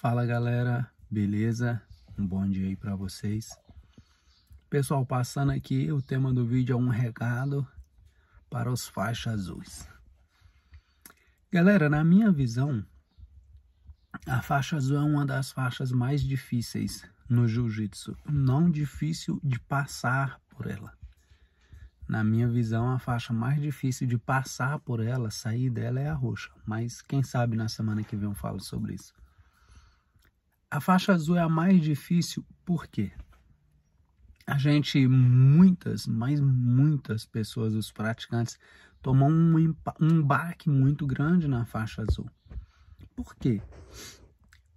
Fala galera, beleza? Um bom dia aí para vocês. Pessoal, passando aqui, o tema do vídeo é um recado para os faixas azuis. Galera, na minha visão, a faixa azul é uma das faixas mais difíceis no jiu-jitsu, não difícil de passar por ela. Na minha visão, a faixa mais difícil de passar por ela, sair dela é a roxa, mas quem sabe na semana que vem eu falo sobre isso. A faixa azul é a mais difícil, por quê? A gente, muitas, mas muitas pessoas, os praticantes, tomam um, um baque muito grande na faixa azul. Por quê?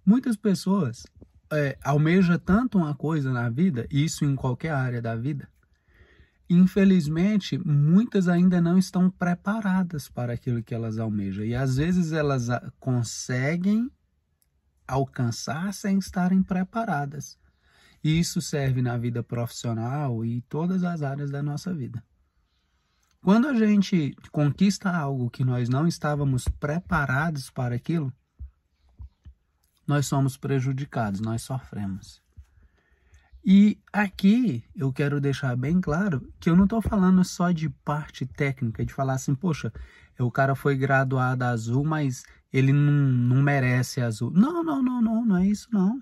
Muitas pessoas é, almejam tanto uma coisa na vida, isso em qualquer área da vida, infelizmente, muitas ainda não estão preparadas para aquilo que elas almejam. E às vezes elas conseguem alcançar sem estarem preparadas. E isso serve na vida profissional e todas as áreas da nossa vida. Quando a gente conquista algo que nós não estávamos preparados para aquilo, nós somos prejudicados, nós sofremos. E aqui eu quero deixar bem claro que eu não estou falando só de parte técnica, de falar assim, poxa, o cara foi graduado azul, mas ele não, não merece azul. Não, não, não, não, não é isso não.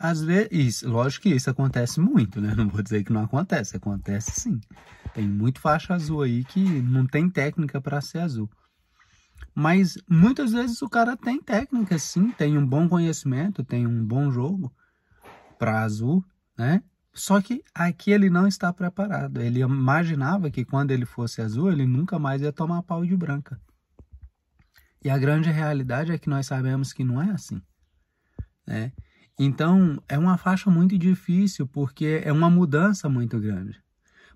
Às vezes, lógico que isso acontece muito, né? Não vou dizer que não acontece, acontece sim. Tem muito faixa azul aí que não tem técnica para ser azul. Mas muitas vezes o cara tem técnica sim, tem um bom conhecimento, tem um bom jogo para azul, né? Só que aqui ele não está preparado. Ele imaginava que quando ele fosse azul, ele nunca mais ia tomar pau de branca. E a grande realidade é que nós sabemos que não é assim. Né? Então, é uma faixa muito difícil, porque é uma mudança muito grande.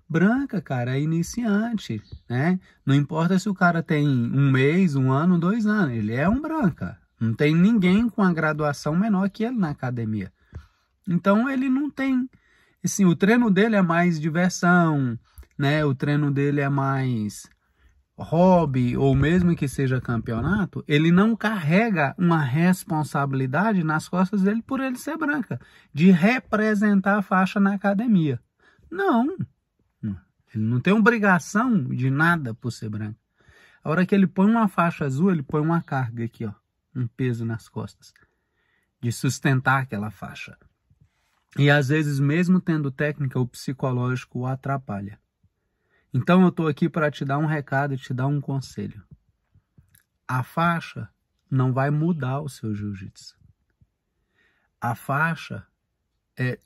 Branca, cara, é iniciante, né? Não importa se o cara tem um mês, um ano, dois anos, ele é um branca. Não tem ninguém com a graduação menor que ele na academia. Então, ele não tem... Assim, o treino dele é mais diversão, né? O treino dele é mais hobby ou mesmo que seja campeonato, ele não carrega uma responsabilidade nas costas dele por ele ser branca, de representar a faixa na academia. Não. Ele não tem obrigação de nada por ser branco. A hora que ele põe uma faixa azul, ele põe uma carga aqui, ó, um peso nas costas, de sustentar aquela faixa. E às vezes, mesmo tendo técnica, o psicológico o atrapalha. Então eu estou aqui para te dar um recado e te dar um conselho. A faixa não vai mudar o seu jiu-jitsu. A faixa é.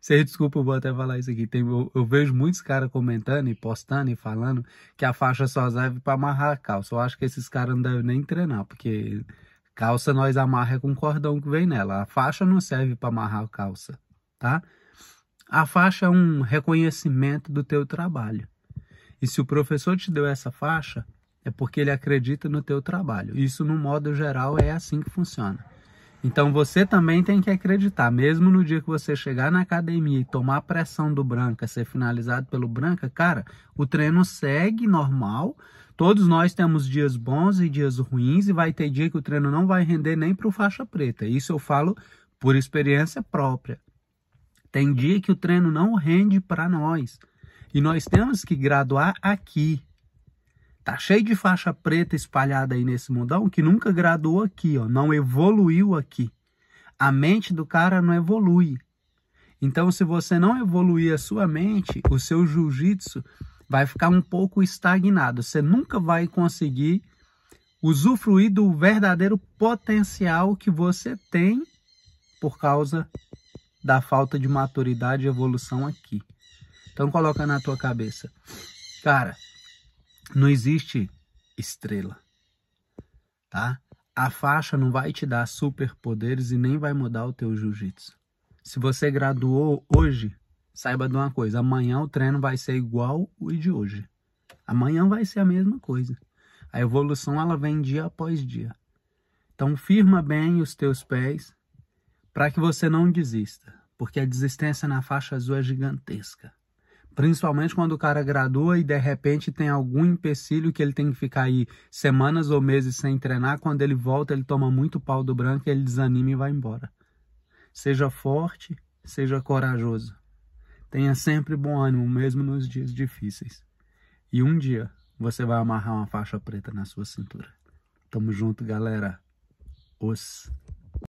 Você desculpa, eu vou até falar isso aqui. Tem, eu, eu vejo muitos caras comentando e postando e falando que a faixa só serve para amarrar a calça. Eu acho que esses caras não devem nem treinar, porque calça nós amarra é com cordão que vem nela. A faixa não serve para amarrar a calça, tá? A faixa é um reconhecimento do teu trabalho. E se o professor te deu essa faixa, é porque ele acredita no teu trabalho. Isso, no modo geral, é assim que funciona. Então você também tem que acreditar, mesmo no dia que você chegar na academia e tomar a pressão do Branca, ser finalizado pelo Branca, cara, o treino segue normal. Todos nós temos dias bons e dias ruins e vai ter dia que o treino não vai render nem para o faixa preta. Isso eu falo por experiência própria. Tem dia que o treino não rende para nós. E nós temos que graduar aqui. Tá cheio de faixa preta espalhada aí nesse mundão que nunca graduou aqui, ó, não evoluiu aqui. A mente do cara não evolui. Então, se você não evoluir a sua mente, o seu jiu-jitsu vai ficar um pouco estagnado. Você nunca vai conseguir usufruir do verdadeiro potencial que você tem por causa da falta de maturidade e evolução aqui. Então coloca na tua cabeça. Cara, não existe estrela. Tá? A faixa não vai te dar superpoderes e nem vai mudar o teu jiu-jitsu. Se você graduou hoje, saiba de uma coisa, amanhã o treino vai ser igual o de hoje. Amanhã vai ser a mesma coisa. A evolução ela vem dia após dia. Então firma bem os teus pés para que você não desista porque a desistência na faixa azul é gigantesca. Principalmente quando o cara gradua e de repente tem algum empecilho que ele tem que ficar aí semanas ou meses sem treinar. Quando ele volta, ele toma muito pau do branco, ele desanima e vai embora. Seja forte, seja corajoso. Tenha sempre bom ânimo, mesmo nos dias difíceis. E um dia você vai amarrar uma faixa preta na sua cintura. Tamo junto, galera. Os.